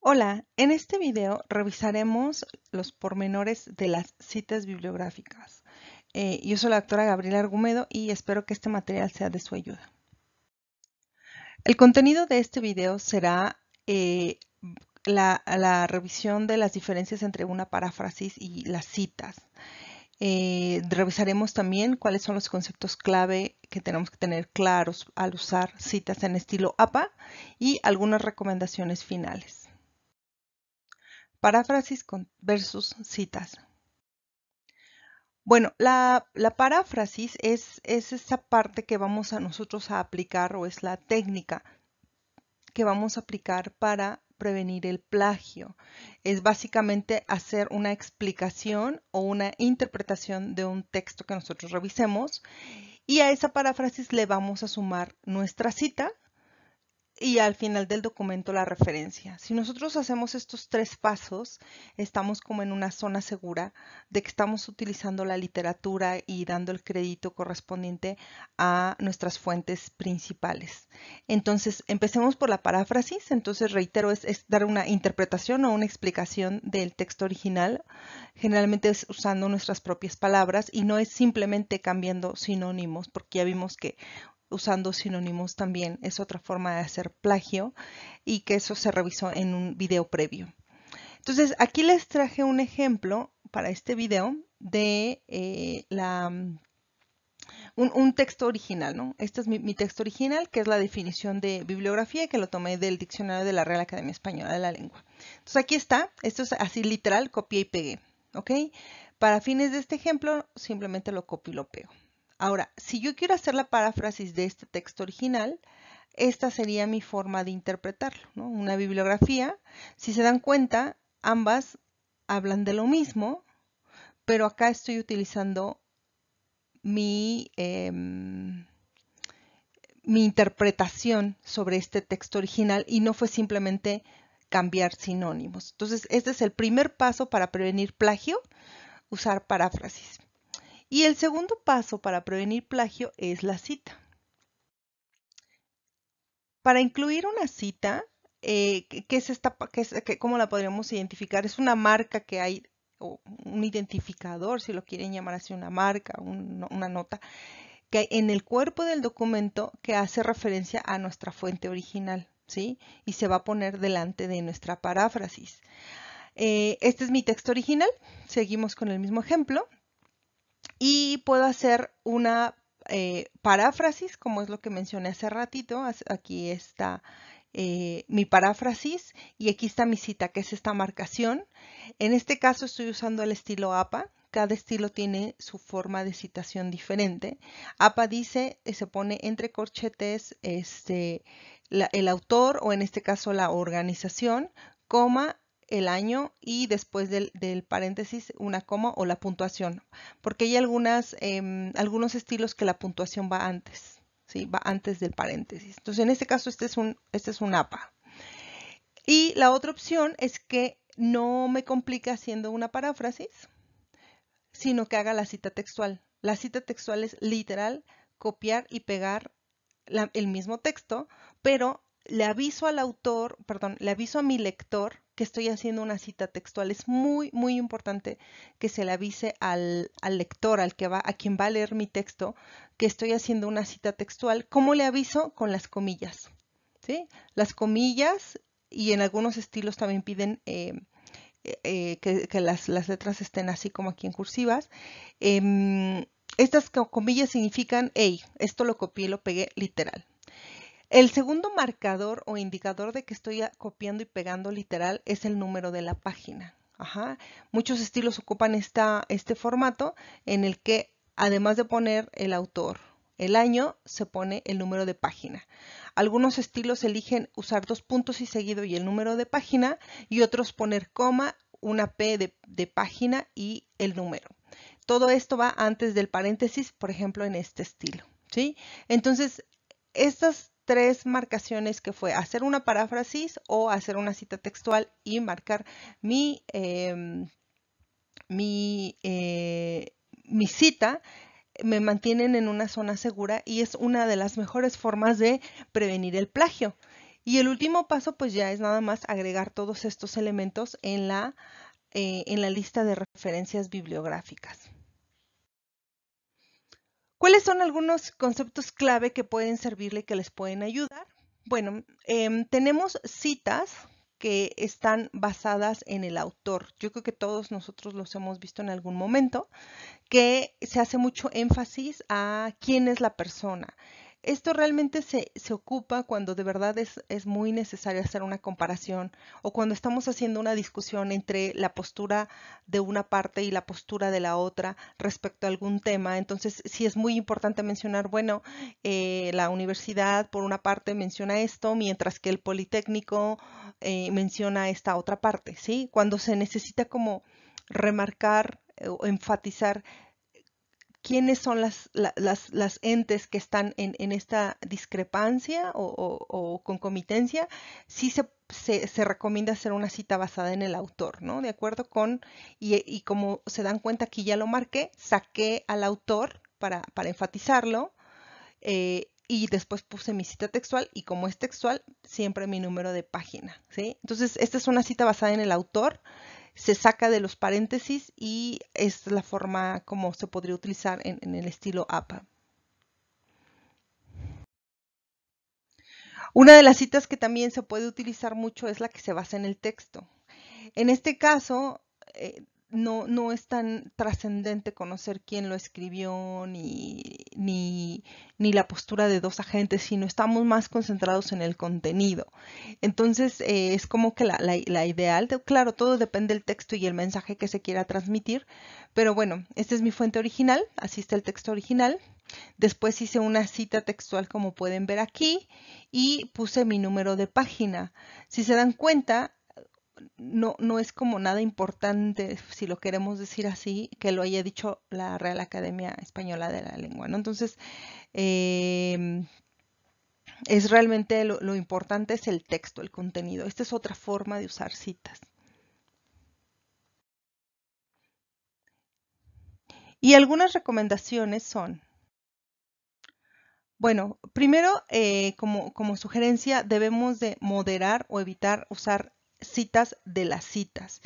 Hola, en este video revisaremos los pormenores de las citas bibliográficas. Eh, yo soy la doctora Gabriela Argumedo y espero que este material sea de su ayuda. El contenido de este video será eh, la, revisión de las diferencias entre una paráfrasis y las citas. Eh, revisaremos también cuáles son los conceptos clave que tenemos que tener claros al usar citas en estilo APA y algunas recomendaciones finales. Paráfrasis versus citas. Bueno, la, paráfrasis es, es, esa parte que vamos a nosotros a aplicar o es la técnica que vamos a aplicar para prevenir el plagio. Es básicamente hacer una explicación o una interpretación de un texto que nosotros revisemos y a esa paráfrasis le vamos a sumar nuestra cita y al final del documento la referencia. Si nosotros hacemos estos tres pasos, estamos como en una zona segura de que estamos utilizando la literatura y dando el crédito correspondiente a nuestras fuentes principales. Entonces, empecemos por la paráfrasis. Entonces, reitero, es, dar una interpretación o una explicación del texto original. Generalmente es usando nuestras propias palabras y no es simplemente cambiando sinónimos, porque ya vimos que usando sinónimos también es otra forma de hacer plagio y que eso se revisó en un video previo. Entonces, aquí les traje un ejemplo para este video de eh, la, un, texto original, ¿no? Este es mi, texto original, que es la definición de bibliografía, que lo tomé del diccionario de la Real Academia Española de la Lengua. Entonces, aquí está. Esto es así literal, copié y pegué, ¿ok? Para fines de este ejemplo, simplemente lo copio y lo pego. Ahora, si yo quiero hacer la paráfrasis de este texto original, esta sería mi forma de interpretarlo. Una bibliografía, si se dan cuenta, ambas hablan de lo mismo, pero acá estoy utilizando mi, em, mi interpretación sobre este texto original y no fue simplemente cambiar sinónimos. Entonces, este es el primer paso para prevenir plagio, usar paráfrasis. Y el segundo paso para prevenir plagio es la cita. Para incluir una cita, eh, ¿qué es esta, qué es, ¿cómo la podríamos identificar? Es una marca que hay, o un identificador, si lo quieren llamar así, una marca, una nota, que hay en el cuerpo del documento que hace referencia a nuestra fuente original, ¿sí? Y se va a poner delante de nuestra paráfrasis. Eh, este es mi texto original, seguimos con el mismo ejemplo y puedo hacer una eh, paráfrasis, como es lo que mencioné hace ratito. Aquí está eh, mi paráfrasis y aquí está mi cita, que es esta marcación. En este caso estoy usando el estilo APA. Cada estilo tiene su forma de citación diferente. APA dice, eh, se pone entre corchetes este, el autor o en este caso la organización, coma, el año y después del, paréntesis una coma o la puntuación, porque hay algunas, em, algunos estilos que la puntuación va antes, ¿sí? va antes del paréntesis. Entonces, en este caso, este es un, este es un APA. Y la otra opción es que no me complica haciendo una paráfrasis, sino que haga la cita textual. La cita textual es literal, copiar y pegar el mismo texto, pero le aviso al autor, perdón, le aviso a mi lector que estoy haciendo una cita textual. Es muy, muy importante que se le avise al, lector, al que va, a quien va a leer mi texto, que estoy haciendo una cita textual. ¿Cómo le aviso? Con las comillas. ¿sí? Las comillas y en algunos estilos también piden eh, eh, que, las, letras estén así como aquí en cursivas. Em, estas comillas significan, hey, esto lo copié lo pegué literal. El segundo marcador o indicador de que estoy copiando y pegando literal es el número de la página. Muchos estilos ocupan esta, este formato en el que además de poner el autor, el año, se pone el número de página. Algunos estilos eligen usar dos puntos y seguido y el número de página y otros poner coma, una P de, de página y el número. Todo esto va antes del paréntesis, por ejemplo, en este estilo. ¿sí? Entonces, estas tres marcaciones que fue hacer una paráfrasis o hacer una cita textual y marcar mi, em, eh, mi, cita me mantienen en una zona segura y es una de las mejores formas de prevenir el plagio. Y el último paso pues ya es nada más agregar todos estos elementos en la, eh, en la lista de referencias bibliográficas. ¿Cuáles son algunos conceptos clave que pueden servirle y que les pueden ayudar? Bueno, em, tenemos citas que están basadas en el autor. Yo creo que todos nosotros los hemos visto en algún momento, que se hace mucho énfasis a quién es la persona, esto realmente se, se ocupa cuando de verdad es, es muy necesario hacer una comparación o cuando estamos haciendo una discusión entre la postura de una parte y la postura de la otra respecto a algún tema. Entonces, sí es muy importante mencionar, bueno, eh, la universidad por una parte menciona esto, mientras que el Politécnico eh, menciona esta otra parte, ¿sí? Cuando se necesita como remarcar eh, o enfatizar quiénes son las, entes que están en, esta discrepancia o, concomitencia, sí se, recomienda hacer una cita basada en el autor, ¿no? De acuerdo con, y, como se dan cuenta, aquí ya lo marqué, saqué al autor para, enfatizarlo. Eh, y después puse mi cita textual y como es textual, siempre mi número de página, ¿sí? Entonces, esta es una cita basada en el autor se saca de los paréntesis y es la forma como se podría utilizar en, el estilo APA. Una de las citas que también se puede utilizar mucho es la que se basa en el texto. En este caso, eh, no, es tan trascendente conocer quién lo escribió ni, ni, la postura de dos agentes, sino estamos más concentrados en el contenido. Entonces, eh, es como que la, ideal, claro, todo depende del texto y el mensaje que se quiera transmitir, pero bueno, esta es mi fuente original, así está el texto original. Después hice una cita textual como pueden ver aquí y puse mi número de página. Si se dan cuenta, no, es como nada importante, si lo queremos decir así, que lo haya dicho la Real Academia Española de la Lengua, ¿no? Entonces, em, es realmente lo, importante es el texto, el contenido. Esta es otra forma de usar citas. Y algunas recomendaciones son, bueno, primero, eh, como, como, sugerencia, debemos de moderar o evitar usar citas de las citas.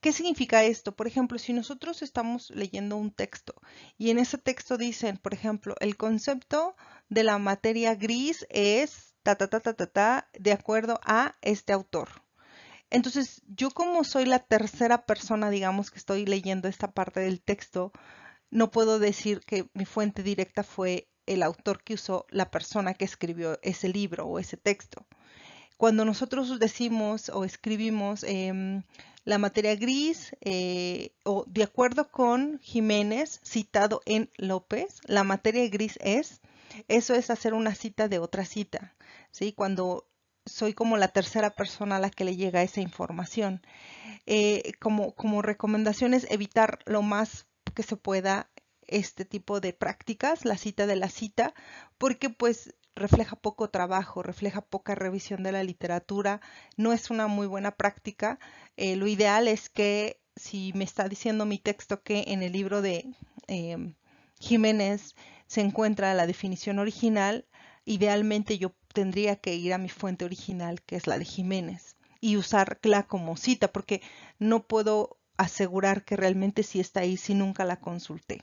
¿Qué significa esto? Por ejemplo, si nosotros estamos leyendo un texto y en ese texto dicen, por ejemplo, el concepto de la materia gris es ta ta ta ta ta, de acuerdo a este autor. Entonces, yo como soy la tercera persona, digamos, que estoy leyendo esta parte del texto, no puedo decir que mi fuente directa fue el autor que usó la persona que escribió ese libro o ese texto. Cuando nosotros decimos o escribimos em, la materia gris eh, o de acuerdo con Jiménez citado en López, la materia gris es, eso es hacer una cita de otra cita, ¿sí? Cuando soy como la tercera persona a la que le llega esa información. Eh, como, como recomendación es evitar lo más que se pueda este tipo de prácticas, la cita de la cita, porque pues refleja poco trabajo, refleja poca revisión de la literatura, no es una muy buena práctica. Eh, lo ideal es que si me está diciendo mi texto que en el libro de em, Jiménez se encuentra la definición original, idealmente yo tendría que ir a mi fuente original, que es la de Jiménez, y usarla como cita, porque no puedo asegurar que realmente sí está ahí si nunca la consulté.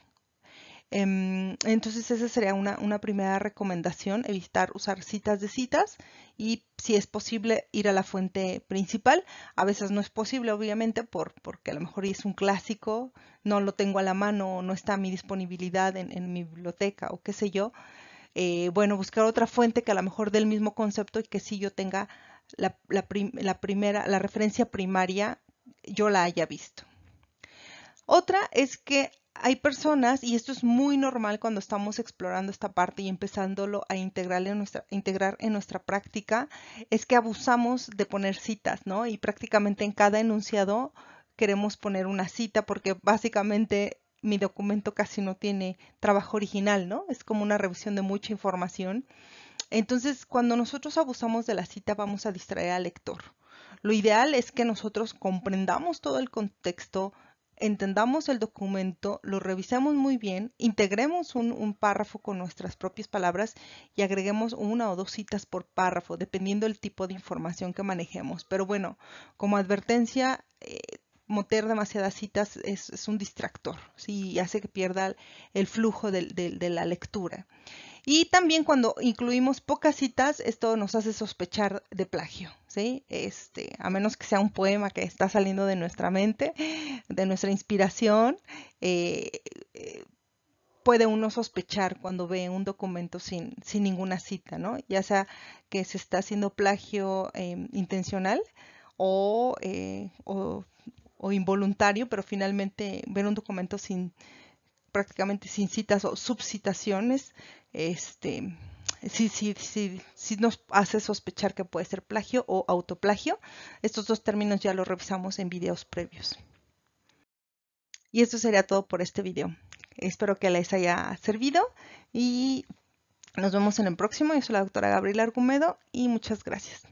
Em, entonces esa sería una, primera recomendación, evitar usar citas de citas y si es posible ir a la fuente principal. A veces no es posible, obviamente, por, porque a lo mejor es un clásico, no lo tengo a la mano, no está a mi disponibilidad en, mi biblioteca o qué sé yo. Eh, bueno, buscar otra fuente que a lo mejor del mismo concepto y que si yo tenga la primera, la referencia primaria, yo la haya visto. Otra es que hay personas, y esto es muy normal cuando estamos explorando esta parte y empezándolo a integrar en nuestra, integrar en nuestra práctica, es que abusamos de poner citas, ¿no? Y prácticamente en cada enunciado queremos poner una cita porque básicamente mi documento casi no tiene trabajo original, ¿no? Es como una revisión de mucha información. Entonces, cuando nosotros abusamos de la cita, vamos a distraer al lector. Lo ideal es que nosotros comprendamos todo el contexto entendamos el documento, lo revisemos muy bien, integremos un, párrafo con nuestras propias palabras y agreguemos una o dos citas por párrafo, dependiendo del tipo de información que manejemos. Pero bueno, como advertencia, eh, meter demasiadas citas es, un distractor ¿sí? y hace que pierda el flujo de, la lectura. Y también cuando incluimos pocas citas, esto nos hace sospechar de plagio, ¿sí? Este, a menos que sea un poema que está saliendo de nuestra mente, de nuestra inspiración, eh, eh, puede uno sospechar cuando ve un documento sin, sin, ninguna cita, ¿no? Ya sea que se está haciendo plagio eh, intencional o, o o involuntario, pero finalmente ver un documento sin prácticamente sin citas o subcitaciones, este, sí, sí, sí, nos hace sospechar que puede ser plagio o autoplagio. Estos dos términos ya los revisamos en videos previos. Y esto sería todo por este video. Espero que les haya servido y nos vemos en el próximo. Yo soy la doctora Gabriela Argumedo y muchas gracias.